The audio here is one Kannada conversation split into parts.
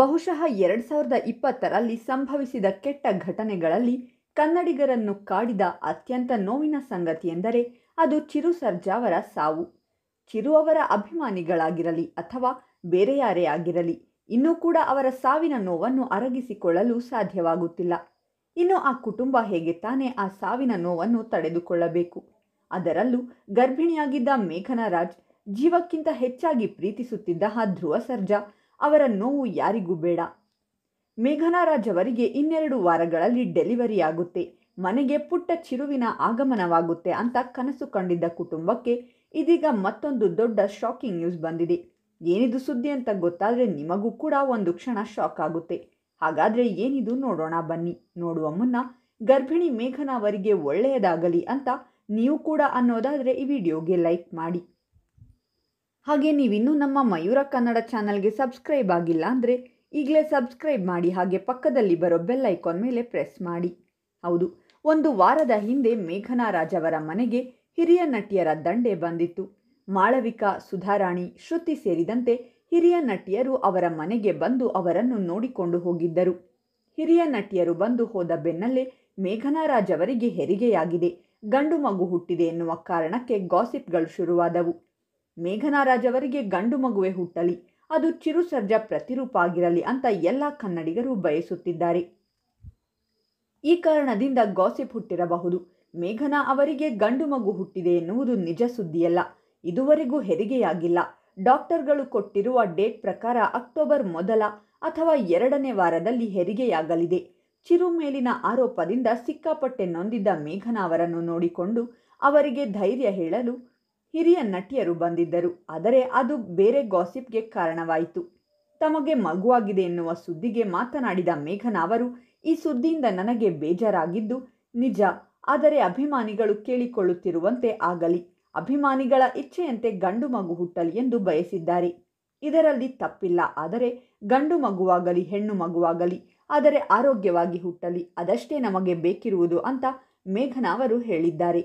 ಬಹುಶಃ ಎರಡು ಸಾವಿರದ ಇಪ್ಪತ್ತರಲ್ಲಿ ಸಂಭವಿಸಿದ ಕೆಟ್ಟ ಘಟನೆಗಳಲ್ಲಿ ಕನ್ನಡಿಗರನ್ನು ಕಾಡಿದ ಅತ್ಯಂತ ನೋವಿನ ಸಂಗತಿ ಎಂದರೆ ಅದು ಚಿರು ಸರ್ಜಾವರ ಸಾವು ಚಿರು ಅವರ ಅಭಿಮಾನಿಗಳಾಗಿರಲಿ ಅಥವಾ ಬೇರೆ ಯಾರೇ ಆಗಿರಲಿ ಇನ್ನೂ ಕೂಡ ಅವರ ಸಾವಿನ ನೋವನ್ನು ಅರಗಿಸಿಕೊಳ್ಳಲು ಸಾಧ್ಯವಾಗುತ್ತಿಲ್ಲ ಇನ್ನು ಆ ಕುಟುಂಬ ಹೇಗೆ ತಾನೇ ಆ ಸಾವಿನ ನೋವನ್ನು ತಡೆದುಕೊಳ್ಳಬೇಕು ಅದರಲ್ಲೂ ಗರ್ಭಿಣಿಯಾಗಿದ್ದ ಮೇಘನರಾಜ್ ಜೀವಕ್ಕಿಂತ ಹೆಚ್ಚಾಗಿ ಪ್ರೀತಿಸುತ್ತಿದ್ದ ಆ ಧ್ರುವ ಸರ್ಜಾ ಅವರ ನೋವು ಯಾರಿಗೂ ಬೇಡ ಮೇಘನಾರಾಜ್ ಅವರಿಗೆ ಇನ್ನೆರಡು ವಾರಗಳಲ್ಲಿ ಡೆಲಿವರಿ ಆಗುತ್ತೆ ಮನೆಗೆ ಪುಟ್ಟ ಚಿರುವಿನ ಆಗಮನವಾಗುತ್ತೆ ಅಂತ ಕನಸು ಕಂಡಿದ್ದ ಕುಟುಂಬಕ್ಕೆ ಇದೀಗ ಮತ್ತೊಂದು ದೊಡ್ಡ ಶಾಕಿಂಗ್ ನ್ಯೂಸ್ ಬಂದಿದೆ ಏನಿದು ಸುದ್ದಿ ಅಂತ ಗೊತ್ತಾದರೆ ನಿಮಗೂ ಕೂಡ ಒಂದು ಕ್ಷಣ ಶಾಕ್ ಆಗುತ್ತೆ ಹಾಗಾದರೆ ಏನಿದು ನೋಡೋಣ ಬನ್ನಿ ನೋಡುವ ಮುನ್ನ ಗರ್ಭಿಣಿ ಮೇಘನಾ ಅವರಿಗೆ ಒಳ್ಳೆಯದಾಗಲಿ ಅಂತ ನೀವು ಕೂಡ ಅನ್ನೋದಾದರೆ ಈ ವಿಡಿಯೋಗೆ ಲೈಕ್ ಮಾಡಿ ಹಾಗೆ ನೀವಿನ್ನೂ ನಮ್ಮ ಮಯೂರ ಕನ್ನಡ ಚಾನಲ್ಗೆ ಸಬ್ಸ್ಕ್ರೈಬ್ ಆಗಿಲ್ಲ ಅಂದರೆ ಈಗಲೇ ಸಬ್ಸ್ಕ್ರೈಬ್ ಮಾಡಿ ಹಾಗೆ ಪಕ್ಕದಲ್ಲಿ ಬರೋ ಬೆಲ್ ಐಕಾನ್ ಮೇಲೆ ಪ್ರೆಸ್ ಮಾಡಿ ಹೌದು ಒಂದು ವಾರದ ಹಿಂದೆ ಮೇಘನಾ ಅವರ ಮನೆಗೆ ಹಿರಿಯ ನಟಿಯರ ದಂಡೆ ಬಂದಿತ್ತು ಮಾಳವಿಕಾ ಸುಧಾರಾಣಿ ಶ್ರುತಿ ಸೇರಿದಂತೆ ಹಿರಿಯ ನಟಿಯರು ಅವರ ಮನೆಗೆ ಬಂದು ಅವರನ್ನು ನೋಡಿಕೊಂಡು ಹೋಗಿದ್ದರು ಹಿರಿಯ ನಟಿಯರು ಬಂದು ಹೋದ ಬೆನ್ನಲ್ಲೇ ಮೇಘನಾ ರಾಜ್ ಅವರಿಗೆ ಹೆರಿಗೆಯಾಗಿದೆ ಗಂಡು ಮಗು ಹುಟ್ಟಿದೆ ಎನ್ನುವ ಕಾರಣಕ್ಕೆ ಗಾಸಿಪ್ಗಳು ಶುರುವಾದವು ಮೇಘನಾರಾಜವರಿಗೆ ಗಂಡು ಮಗುವೆ ಹುಟ್ಟಲಿ ಅದು ಚಿರುಸರ್ಜ ಪ್ರತಿರೂಪ ಆಗಿರಲಿ ಅಂತ ಎಲ್ಲ ಕನ್ನಡಿಗರು ಬಯಸುತ್ತಿದ್ದಾರೆ ಈ ಕಾರಣದಿಂದ ಗಾಸಿಪ್ ಹುಟ್ಟಿರಬಹುದು ಮೇಘನಾ ಅವರಿಗೆ ಗಂಡು ಮಗು ಹುಟ್ಟಿದೆ ಎನ್ನುವುದು ನಿಜ ಸುದ್ದಿಯಲ್ಲ ಇದುವರೆಗೂ ಹೆರಿಗೆಯಾಗಿಲ್ಲ ಡಾಕ್ಟರ್ಗಳು ಕೊಟ್ಟಿರುವ ಡೇಟ್ ಪ್ರಕಾರ ಅಕ್ಟೋಬರ್ ಮೊದಲ ಅಥವಾ ಎರಡನೇ ವಾರದಲ್ಲಿ ಹೆರಿಗೆಯಾಗಲಿದೆ ಚಿರು ಮೇಲಿನ ಆರೋಪದಿಂದ ಸಿಕ್ಕಾಪಟ್ಟೆ ನೊಂದಿದ್ದ ಮೇಘನಾ ಅವರನ್ನು ನೋಡಿಕೊಂಡು ಅವರಿಗೆ ಧೈರ್ಯ ಹೇಳಲು ಹಿರಿಯ ನಟಿಯರು ಬಂದಿದ್ದರು ಆದರೆ ಅದು ಬೇರೆ ಗಾಸಿಪ್ಗೆ ಕಾರಣವಾಯಿತು ತಮಗೆ ಮಗುವಾಗಿದೆ ಎನ್ನುವ ಸುದ್ದಿಗೆ ಮಾತನಾಡಿದ ಮೇಘನಾ ಅವರು ಈ ಸುದ್ದಿಯಿಂದ ನನಗೆ ಬೇಜಾರಾಗಿದ್ದು ನಿಜ ಆದರೆ ಅಭಿಮಾನಿಗಳು ಕೇಳಿಕೊಳ್ಳುತ್ತಿರುವಂತೆ ಆಗಲಿ ಅಭಿಮಾನಿಗಳ ಇಚ್ಛೆಯಂತೆ ಗಂಡು ಮಗು ಹುಟ್ಟಲಿ ಎಂದು ಬಯಸಿದ್ದಾರೆ ಇದರಲ್ಲಿ ತಪ್ಪಿಲ್ಲ ಆದರೆ ಗಂಡು ಮಗುವಾಗಲಿ ಹೆಣ್ಣು ಮಗುವಾಗಲಿ ಆದರೆ ಆರೋಗ್ಯವಾಗಿ ಹುಟ್ಟಲಿ ಅದಷ್ಟೇ ನಮಗೆ ಬೇಕಿರುವುದು ಅಂತ ಮೇಘನಾ ಅವರು ಹೇಳಿದ್ದಾರೆ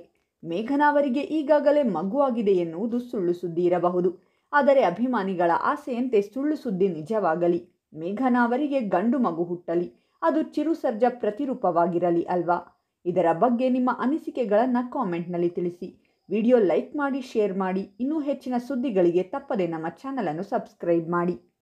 ಮೇಘನಾ ಅವರಿಗೆ ಈಗಾಗಲೇ ಮಗುವಾಗಿದೆ ಎನ್ನುವುದು ಸುಳ್ಳು ಸುದ್ದಿ ಇರಬಹುದು ಆದರೆ ಅಭಿಮಾನಿಗಳ ಆಸೆಯಂತೆ ಸುಳ್ಳು ಸುದ್ದಿ ನಿಜವಾಗಲಿ ಮೇಘನಾ ಅವರಿಗೆ ಗಂಡು ಮಗು ಹುಟ್ಟಲಿ ಅದು ಚಿರುಸರ್ಜ ಪ್ರತಿರೂಪವಾಗಿರಲಿ ಅಲ್ವಾ ಇದರ ಬಗ್ಗೆ ನಿಮ್ಮ ಅನಿಸಿಕೆಗಳನ್ನು ಕಾಮೆಂಟ್ನಲ್ಲಿ ತಿಳಿಸಿ ವಿಡಿಯೋ ಲೈಕ್ ಮಾಡಿ ಶೇರ್ ಮಾಡಿ ಇನ್ನೂ ಹೆಚ್ಚಿನ ಸುದ್ದಿಗಳಿಗೆ ತಪ್ಪದೆ ನಮ್ಮ ಚಾನಲನ್ನು ಸಬ್ಸ್ಕ್ರೈಬ್ ಮಾಡಿ